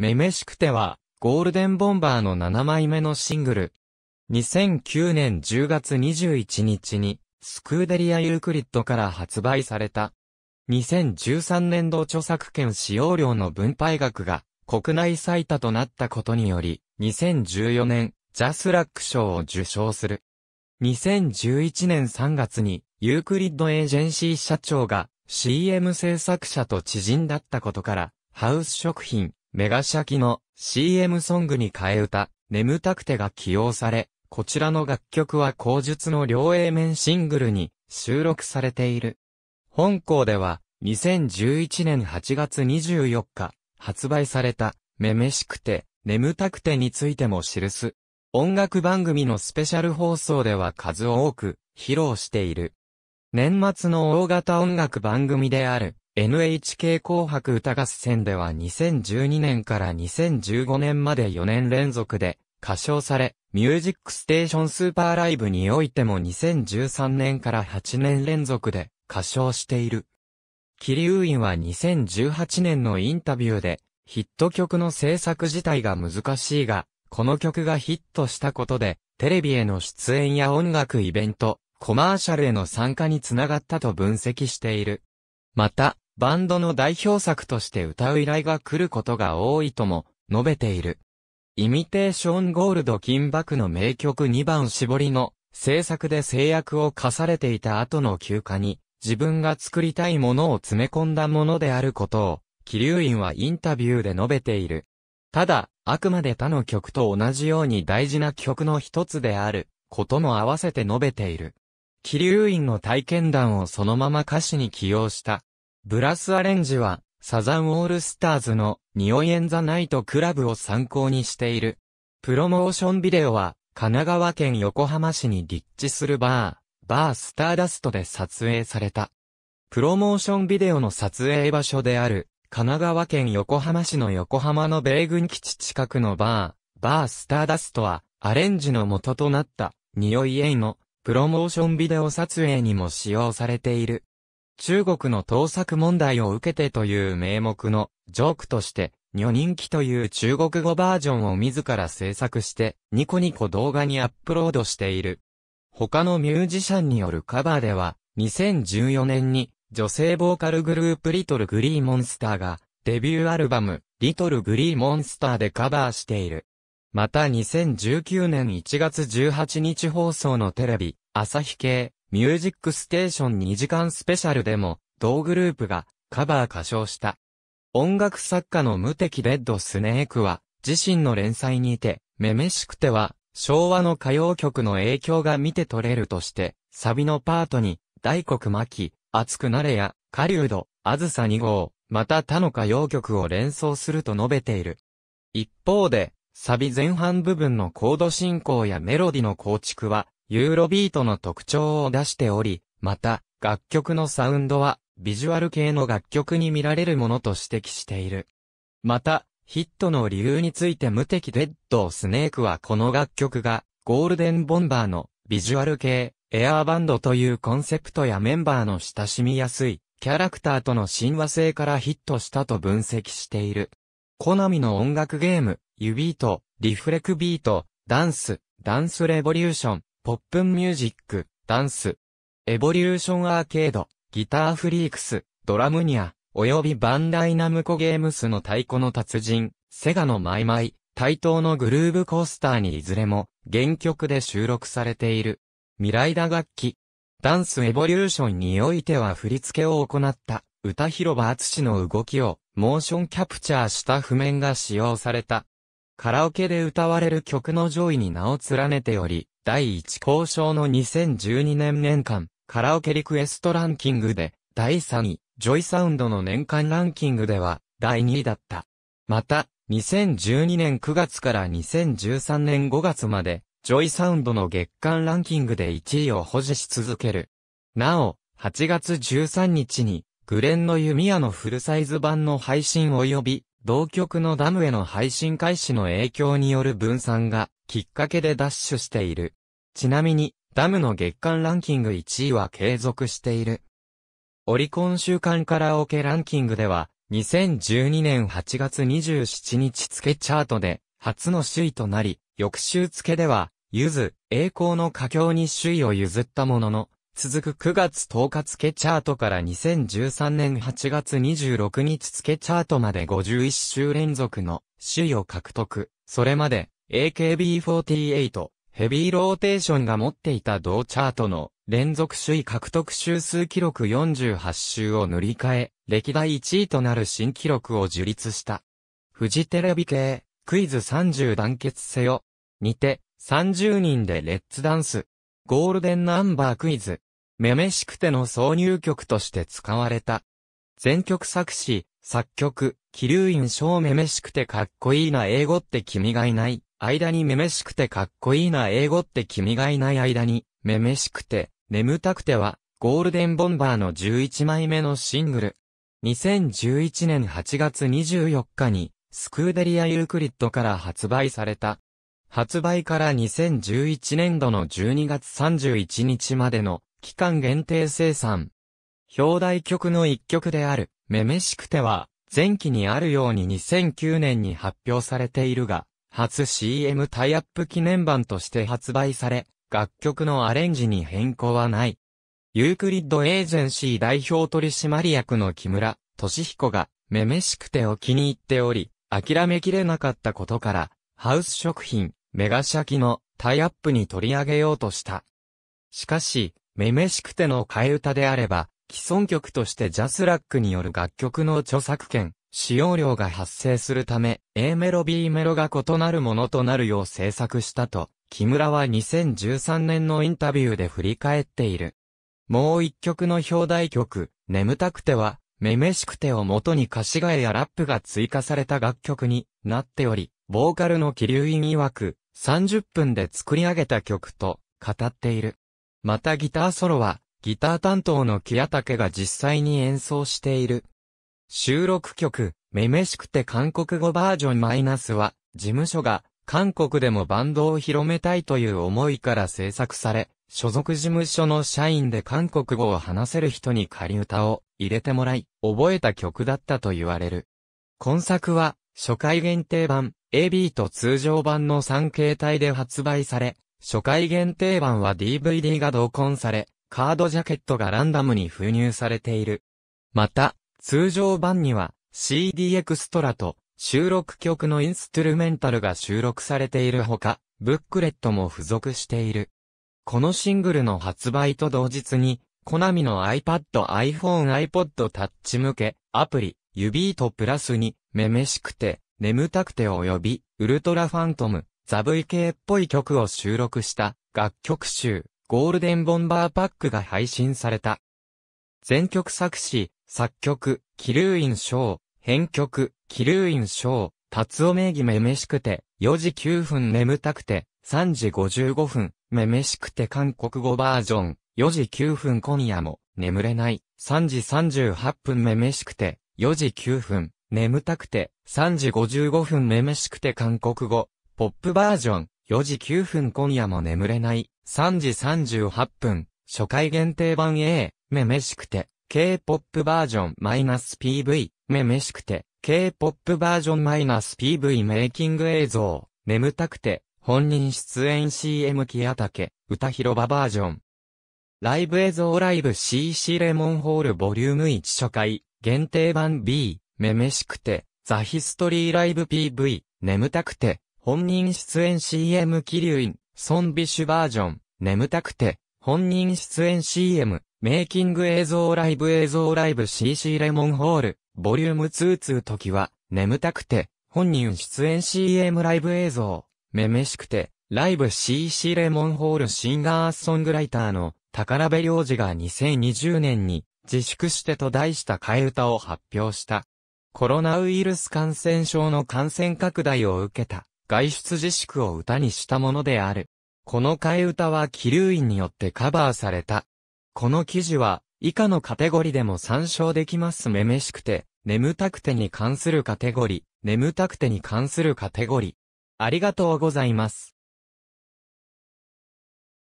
めめしくては、ゴールデンボンバーの7枚目のシングル。2009年10月21日に、スクーデリア・ユークリッドから発売された。2013年度著作権使用料の分配額が国内最多となったことにより、2014年、ジャスラック賞を受賞する。2011年3月に、ユークリッドエージェンシー社長が CM 制作者と知人だったことから、ハウス食品、メガシャキの CM ソングに替え歌、眠たくてが起用され、こちらの楽曲は口述の両 A 面シングルに収録されている。本校では、2011年8月24日、発売された、めめしくて、眠たくてについても記す。音楽番組のスペシャル放送では数多く披露している。年末の大型音楽番組である、NHK 紅白歌合戦では2012年から2015年まで4年連続で歌唱され、ミュージックステーションスーパーライブにおいても2013年から8年連続で歌唱している。キリウインは2018年のインタビューで、ヒット曲の制作自体が難しいが、この曲がヒットしたことで、テレビへの出演や音楽イベント、コマーシャルへの参加につながったと分析している。また、バンドの代表作として歌う依頼が来ることが多いとも述べている。イミテーションゴールド金箔の名曲2番絞りの制作で制約を課されていた後の休暇に自分が作りたいものを詰め込んだものであることを、気流院はインタビューで述べている。ただ、あくまで他の曲と同じように大事な曲の一つである、ことも合わせて述べている。気流院の体験談をそのまま歌詞に起用したブラスアレンジは、サザンオールスターズのニオイエンザナイトクラブを参考にしている。プロモーションビデオは、神奈川県横浜市に立地するバー、バースターダストで撮影された。プロモーションビデオの撮影場所である、神奈川県横浜市の横浜の米軍基地近くのバー、バースターダストは、アレンジの元となった、ニオイエイの、プロモーションビデオ撮影にも使用されている。中国の盗作問題を受けてという名目のジョークとして、女人気という中国語バージョンを自ら制作して、ニコニコ動画にアップロードしている。他のミュージシャンによるカバーでは、2014年に女性ボーカルグループリトルグリーモンスターがデビューアルバムリトルグリーモンスターでカバーしている。また2019年1月18日放送のテレビ朝日系ミュージックステーション2時間スペシャルでも、同グループがカバー歌唱した。音楽作家の無敵ベッドスネークは、自身の連載にて、めめしくては、昭和の歌謡曲の影響が見て取れるとして、サビのパートに、大黒巻、熱くなれや、狩人、あずさ2号、また他の歌謡曲を連想すると述べている。一方で、サビ前半部分のコード進行やメロディの構築は、ユーロビートの特徴を出しており、また、楽曲のサウンドは、ビジュアル系の楽曲に見られるものと指摘している。また、ヒットの理由について無敵デッドスネークはこの楽曲が、ゴールデンボンバーのビジュアル系、エアーバンドというコンセプトやメンバーの親しみやすい、キャラクターとの親和性からヒットしたと分析している。コナミの音楽ゲーム、ユビート、リフレクビート、ダンス、ダンスレボリューション、ポップンミュージック、ダンス、エボリューションアーケード、ギターフリークス、ドラムニア、及びバンダイナムコゲームスの太鼓の達人、セガのマイマイ、対等のグルーブコースターにいずれも原曲で収録されている。未来打楽器。ダンスエボリューションにおいては振り付けを行った歌広場厚の動きをモーションキャプチャーした譜面が使用された。カラオケで歌われる曲の上位に名を連ねており、第1交渉の2012年年間、カラオケリクエストランキングで、第3位、ジョイサウンドの年間ランキングでは、第2位だった。また、2012年9月から2013年5月まで、ジョイサウンドの月間ランキングで1位を保持し続ける。なお、8月13日に、グレンの弓矢のフルサイズ版の配信及び、同曲のダムへの配信開始の影響による分散が、きっかけでダッシュしている。ちなみに、ダムの月間ランキング1位は継続している。オリコン週間カラオケランキングでは、2012年8月27日付チャートで、初の首位となり、翌週付では、ゆず、栄光の佳境に首位を譲ったものの、続く9月10日付チャートから2013年8月26日付チャートまで51週連続の首位を獲得。それまで AKB48、ヘビーローテーションが持っていた同チャートの連続首位獲得周数記録48周を塗り替え、歴代1位となる新記録を樹立した。フジテレビ系、クイズ30団結せよ。にて、30人でレッツダンス。ゴールデンナンバークイズ。めめしくての挿入曲として使われた。全曲作詞、作曲、気流印象。めめしくてかっこいいな英語って君がいない。間にめめしくてかっこいいな英語って君がいない間に、めめしくて、眠たくては、ゴールデンボンバーの11枚目のシングル。2011年8月24日に、スクーデリア・ユークリッドから発売された。発売から2011年度の12月31日までの期間限定生産。表題曲の一曲である、めめしくては、前期にあるように2009年に発表されているが、初 CM タイアップ記念版として発売され、楽曲のアレンジに変更はない。ユークリッドエージェンシー代表取締役の木村俊彦が、めめしくてを気に入っており、諦めきれなかったことから、ハウス食品、メガシャキのタイアップに取り上げようとした。しかし、めめしくての替え歌であれば、既存曲としてジャスラックによる楽曲の著作権、使用量が発生するため、A メロ B メロが異なるものとなるよう制作したと、木村は2013年のインタビューで振り返っている。もう一曲の表題曲、眠たくては、めめしくてを元に歌詞替えやラップが追加された楽曲になっており、ボーカルの気流院曰く、30分で作り上げた曲と語っている。またギターソロは、ギター担当の木谷竹が実際に演奏している収録曲、めめしくて韓国語バージョンマイナスは、事務所が、韓国でもバンドを広めたいという思いから制作され、所属事務所の社員で韓国語を話せる人に仮歌を入れてもらい、覚えた曲だったと言われる。今作は、初回限定版、AB と通常版の3形態で発売され、初回限定版は DVD が同梱され、カードジャケットがランダムに封入されている。また、通常版には CD エクストラと収録曲のインストゥルメンタルが収録されているほか、ブックレットも付属している。このシングルの発売と同日に、コナミの iPad、iPhone、iPod、Touch 向け、アプリ、指トプラスに、めめしくて、眠たくて及び、ウルトラファントム、ザ V 系っぽい曲を収録した楽曲集、ゴールデンボンバーパックが配信された。全曲作詞、作曲、キルーイン賞、編曲、キルーイン賞、達夫名義めめしくて、4時9分眠たくて、3時55分、めめしくて韓国語バージョン、4時9分今夜も、眠れない、3時38分めめしくて、4時9分、眠たくて、3時55分めめしくて韓国語、ポップバージョン、4時9分今夜も眠れない、3時38分、初回限定版 A、めめしくて、K-POP バージョン -PV、めめしくて、K-POP バージョン -PV メイキング映像、眠たくて、本人出演 CM 木屋竹、歌広場バージョン。ライブ映像ライブ CC レモンホールボリューム1初回、限定版 B、めめしくて、ザヒストリーライブ PV、眠たくて、本人出演 CM キリュイン、ソンビシュバージョン、眠たくて、本人出演 CM、メイキング映像ライブ映像ライブ CC レモンホール、ボリューム22時は、眠たくて、本人出演 CM ライブ映像、めめしくて、ライブ CC レモンホールシンガーソングライターの、宝部良二が2020年に、自粛してと題した替え歌を発表した。コロナウイルス感染症の感染拡大を受けた、外出自粛を歌にしたものである。この替え歌は気流院によってカバーされた。この記事は、以下のカテゴリでも参照できますめめしくて、眠たくてに関するカテゴリ、眠たくてに関するカテゴリ。ありがとうございます。